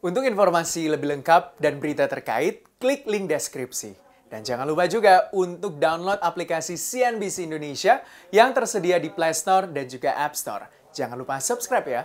Untuk informasi lebih lengkap dan berita terkait, klik link deskripsi. Dan jangan lupa juga untuk download aplikasi CNBC Indonesia yang tersedia di Play Store dan juga App Store. Jangan lupa subscribe ya.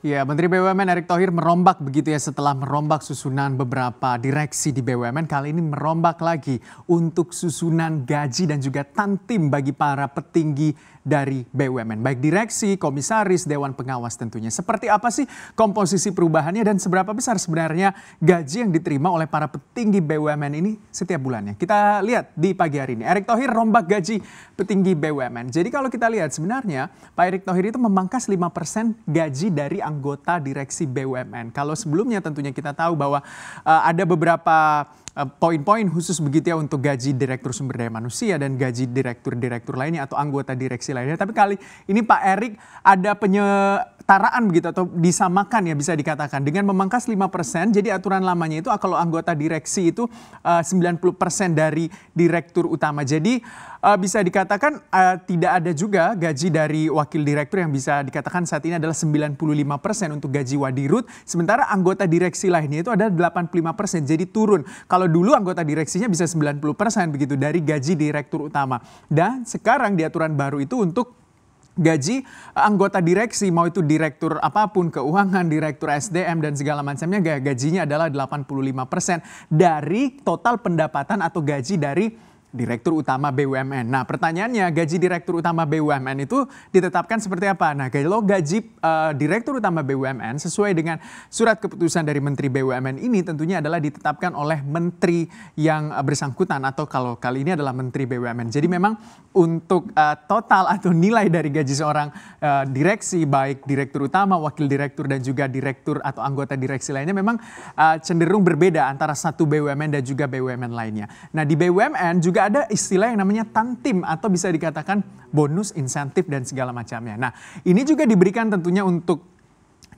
Ya, Menteri BUMN Erick Thohir merombak begitu ya setelah merombak susunan beberapa direksi di BUMN. Kali ini merombak lagi untuk susunan gaji dan juga tantim bagi para petinggi dari BUMN, baik direksi, komisaris, dewan pengawas tentunya. Seperti apa sih komposisi perubahannya dan seberapa besar sebenarnya gaji yang diterima oleh para petinggi BUMN ini setiap bulannya? Kita lihat di pagi hari ini. Erick Thohir rombak gaji petinggi BUMN. Jadi kalau kita lihat sebenarnya Pak Erick Thohir itu memangkas 5% gaji dari anggota direksi BUMN. Kalau sebelumnya tentunya kita tahu bahwa uh, ada beberapa Eh, poin-poin khusus begitu ya untuk gaji direktur sumber daya manusia dan gaji direktur-direktur lainnya atau anggota direksi lainnya. Tapi kali ini Pak Erik ada penyetaraan begitu atau disamakan ya bisa dikatakan dengan memangkas 5%. Jadi aturan lamanya itu kalau anggota direksi itu eh, uh, 90% dari direktur utama. Jadi eh, bisa dikatakan tidak ada juga gaji dari wakil direktur yang bisa dikatakan saat ini adalah 95% untuk gaji wadirut. Sementara anggota direksi lainnya itu ada 85%. Jadi turun. Kalau kalau dulu anggota direksinya bisa 90% begitu dari gaji direktur utama. Dan sekarang di aturan baru itu untuk gaji eh, anggota direksi mau itu direktur apapun keuangan, direktur SDM dan segala macamnya gajinya adalah 85% dari total pendapatan atau gaji dari Direktur Utama BUMN. Nah, pertanyaannya gaji Direktur Utama BUMN itu ditetapkan seperti apa? Nah, kalau gaji uh, Direktur Utama BUMN sesuai dengan surat keputusan dari Menteri BUMN ini tentunya adalah ditetapkan oleh Menteri yang eh, bersangkutan atau kalau kali ini adalah Menteri BUMN. Jadi memang untuk uh, total atau nilai dari gaji seorang uh, direksi baik Direktur Utama, Wakil Direktur dan juga Direktur atau anggota direksi lainnya memang uh, cenderung berbeda antara satu BUMN dan juga BUMN lainnya. Nah, di BUMN juga juga ada istilah yang namanya tantim atau bisa dikatakan bonus, insentif dan segala macamnya. Nah, ini juga diberikan tentunya untuk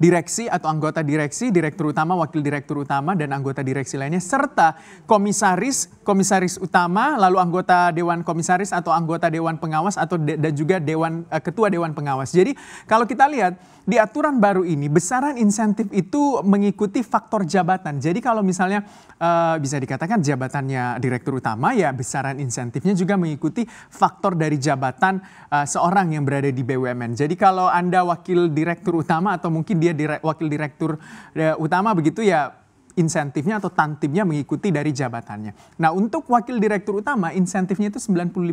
direksi atau anggota direksi, direktur utama, wakil direktur utama, dan anggota direksi lainnya, serta komisaris, komisaris utama, lalu anggota dewan komisaris atau anggota dewan pengawas atau de dan juga dewan eh, ketua dewan pengawas. Jadi kalau kita lihat di aturan baru ini besaran insentif itu mengikuti faktor jabatan. Jadi kalau misalnya uh, bisa dikatakan jabatannya direktur utama ya besaran insentifnya juga mengikuti faktor dari jabatan uh, seorang yang berada di BUMN. Jadi kalau Anda wakil direktur utama atau mungkin dia dire wakil direktur uh, utama begitu ya insentifnya atau tantipnya mengikuti dari jabatannya. Nah untuk wakil direktur utama insentifnya itu 95%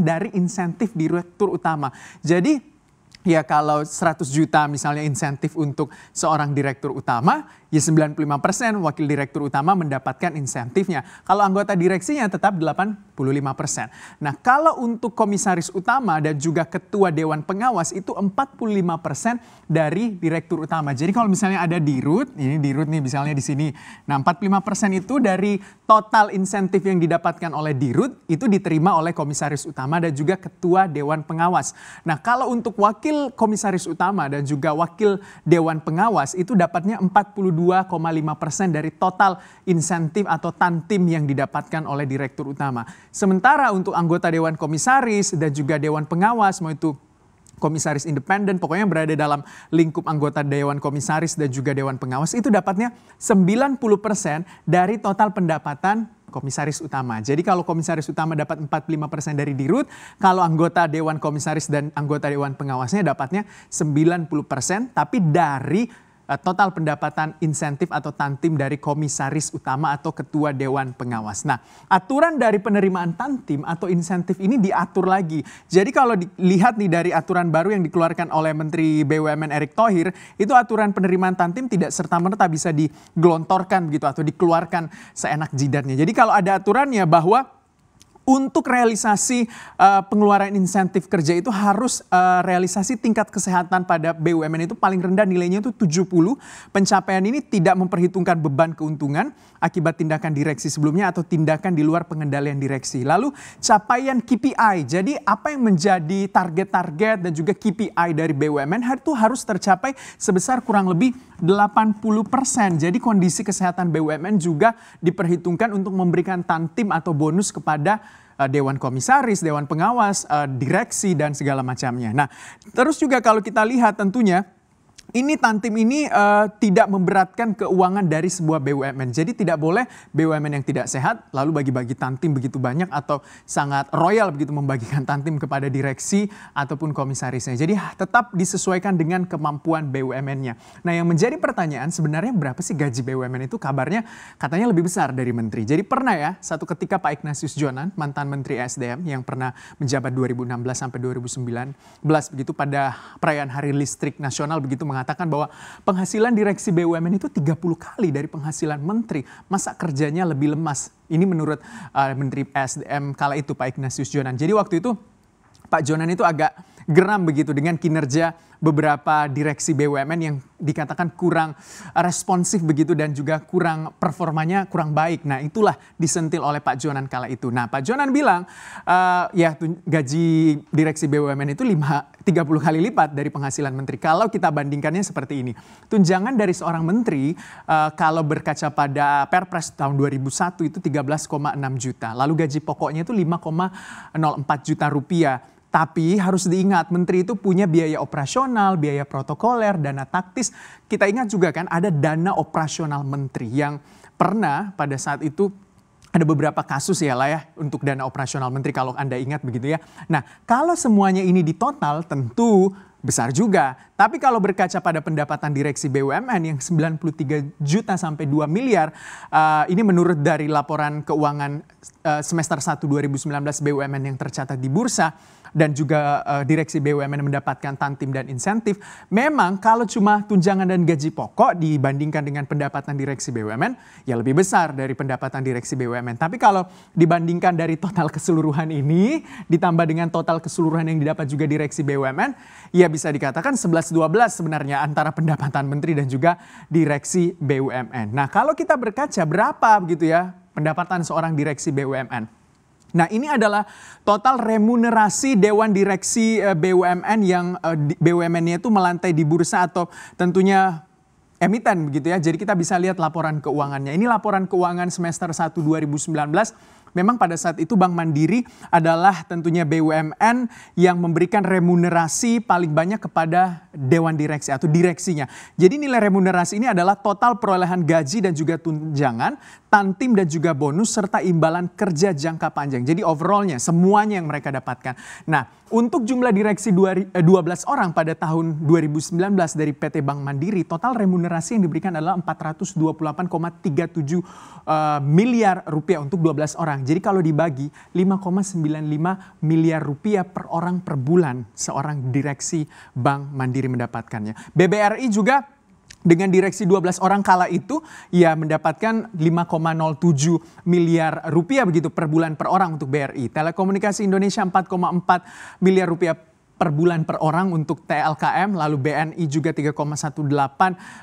dari insentif direktur utama. Jadi ya kalau 100 juta misalnya insentif untuk seorang direktur utama, ya 95 persen wakil direktur utama mendapatkan insentifnya. Kalau anggota direksinya tetap 85 persen. Nah kalau untuk komisaris utama dan juga ketua dewan pengawas itu 45 persen dari direktur utama. Jadi kalau misalnya ada dirut, ini dirut nih misalnya di sini. Nah 45 persen itu dari total insentif yang didapatkan oleh dirut itu diterima oleh komisaris utama dan juga ketua dewan pengawas. Nah kalau untuk wakil wakil komisaris utama dan juga wakil dewan pengawas itu dapatnya 42,5 persen dari total insentif atau tantim yang didapatkan oleh direktur utama. Sementara untuk anggota dewan komisaris dan juga dewan pengawas mau itu komisaris independen, pokoknya berada dalam lingkup anggota dewan komisaris dan juga dewan pengawas itu dapatnya 90% dari total pendapatan komisaris utama. Jadi kalau komisaris utama dapat 45% dari dirut, kalau anggota dewan komisaris dan anggota dewan pengawasnya dapatnya 90% tapi dari Eh, total pendapatan insentif atau tantim dari komisaris utama atau ketua dewan pengawas. Nah, aturan dari penerimaan tantim atau insentif ini diatur lagi. Jadi kalau dilihat nih dari aturan baru yang dikeluarkan oleh Menteri BUMN Erick Thohir, itu aturan penerimaan tantim tidak serta-merta bisa digelontorkan gitu atau dikeluarkan seenak jidatnya. Jadi kalau ada aturannya bahwa untuk realisasi uh, pengeluaran insentif kerja itu harus uh, realisasi tingkat kesehatan pada BUMN itu paling rendah nilainya itu 70. Pencapaian ini tidak memperhitungkan beban keuntungan akibat tindakan direksi sebelumnya atau tindakan di luar pengendalian direksi. Lalu capaian KPI. Jadi apa yang menjadi target-target dan juga KPI dari BUMN itu harus tercapai sebesar kurang lebih 80%. Jadi kondisi kesehatan BUMN juga diperhitungkan untuk memberikan tantim atau bonus kepada Eh, dewan komisaris, dewan pengawas, eh, direksi dan segala macamnya. Nah, terus juga kalau kita lihat tentunya ini Tantim ini uh, tidak memberatkan keuangan dari sebuah BUMN. Jadi tidak boleh BUMN yang tidak sehat lalu bagi-bagi Tantim begitu banyak atau sangat royal begitu membagikan Tantim kepada direksi ataupun komisarisnya. Jadi ah, tetap disesuaikan dengan kemampuan BUMN-nya. Nah, yang menjadi pertanyaan sebenarnya berapa sih gaji BUMN itu kabarnya katanya lebih besar dari menteri. Jadi pernah ya satu ketika Pak Ignatius Jonan, mantan menteri SDM yang pernah menjabat 2016 sampai 2019 begitu pada perayaan Hari Listrik Nasional begitu mengatakan mengatakan bahwa penghasilan direksi BUMN itu 30 kali dari penghasilan menteri. Masa kerjanya lebih lemas? Ini menurut uh, Menteri SDM kala itu Pak Ignatius Jonan. Jadi waktu itu Pak Jonan itu agak geram begitu dengan kinerja beberapa direksi BUMN yang dikatakan kurang responsif begitu dan juga kurang performanya kurang baik. Nah itulah disentil oleh Pak Jonan kala itu. Nah Pak Jonan bilang uh, ya gaji direksi BUMN itu 5, 30 kali lipat dari penghasilan menteri. Kalau kita bandingkannya seperti ini. Tunjangan dari seorang menteri uh, kalau berkaca pada Perpres tahun 2001 itu 13,6 juta. Lalu gaji pokoknya itu 5,04 juta rupiah. Tapi harus diingat, menteri itu punya biaya operasional, biaya protokoler, dana taktis. Kita ingat juga kan ada dana operasional menteri yang pernah pada saat itu ada beberapa kasus ya lah ya untuk dana operasional menteri kalau Anda ingat begitu ya. Nah, kalau semuanya ini di total tentu besar juga. Tapi kalau berkaca pada pendapatan direksi BUMN yang 93 juta sampai 2 miliar, uh, ini menurut dari laporan keuangan uh, semester 1 2019 BUMN yang tercatat di bursa, dan juga uh, direksi BUMN mendapatkan tantim dan insentif. Memang kalau cuma tunjangan dan gaji pokok dibandingkan dengan pendapatan direksi BUMN ya lebih besar dari pendapatan direksi BUMN. Tapi kalau dibandingkan dari total keseluruhan ini ditambah dengan total keseluruhan yang didapat juga direksi BUMN ya bisa dikatakan 11-12 sebenarnya antara pendapatan menteri dan juga direksi BUMN. Nah kalau kita berkaca berapa begitu ya pendapatan seorang direksi BUMN? Nah, ini adalah total remunerasi dewan direksi eh, BUMN yang eh, BUMN-nya itu melantai di bursa atau tentunya emiten begitu ya. Jadi kita bisa lihat laporan keuangannya. Ini laporan keuangan semester 1 2019 memang pada saat itu Bank Mandiri adalah tentunya BUMN yang memberikan remunerasi paling banyak kepada dewan direksi atau direksinya. Jadi nilai remunerasi ini adalah total perolehan gaji dan juga tunjangan, tantim dan juga bonus serta imbalan kerja jangka panjang. Jadi overallnya semuanya yang mereka dapatkan. Nah, untuk jumlah direksi 12 eh, orang pada tahun 2019 dari PT Bank Mandiri, total remunerasi yang diberikan adalah 428,37 eh, miliar rupiah untuk 12 orang orang. Jadi kalau dibagi 5,95 miliar rupiah per orang per bulan seorang direksi Bank Mandiri mendapatkannya. BBRI juga dengan direksi 12 orang kala itu ya mendapatkan 5,07 miliar rupiah begitu per bulan per orang untuk BRI. Telekomunikasi Indonesia 4,4 miliar rupiah per bulan per orang untuk TLKM, lalu BNI juga 3,18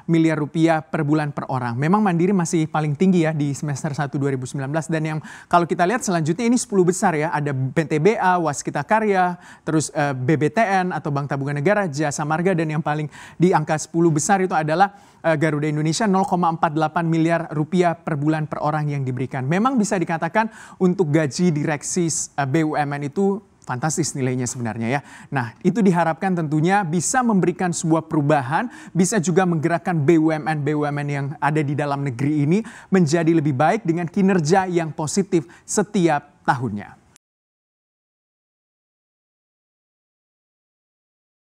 miliar rupiah per bulan per orang. Memang Mandiri masih paling tinggi ya di semester 1 2019 dan yang kalau kita lihat selanjutnya ini 10 besar ya, ada PTBA, Waskita Karya, terus eh, BBTN atau Bank Tabungan Negara, Jasa Marga dan yang paling di angka 10 besar itu adalah eh, Garuda Indonesia 0,48 miliar rupiah per bulan per orang yang diberikan. Memang bisa dikatakan untuk gaji direksi eh, BUMN itu fantastis nilainya sebenarnya ya. Nah, itu diharapkan tentunya bisa memberikan sebuah perubahan, bisa juga menggerakkan BUMN-BUMN yang ada di dalam negeri ini menjadi lebih baik dengan kinerja yang positif setiap tahunnya.